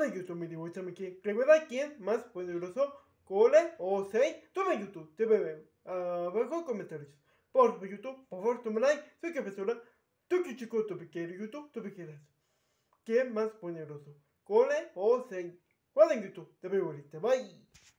para YouTube, me demuéstrame que recuerda quién más poderoso, Cole o Sei, toma YouTube, te veo abajo comentarios. Por YouTube, por favor, toma like, soy profesora, tú que chico, tú quieres YouTube, tú quieres. ¿Quién más poderoso, Cole o Sei? Hola en YouTube, te veo ahorita, bye.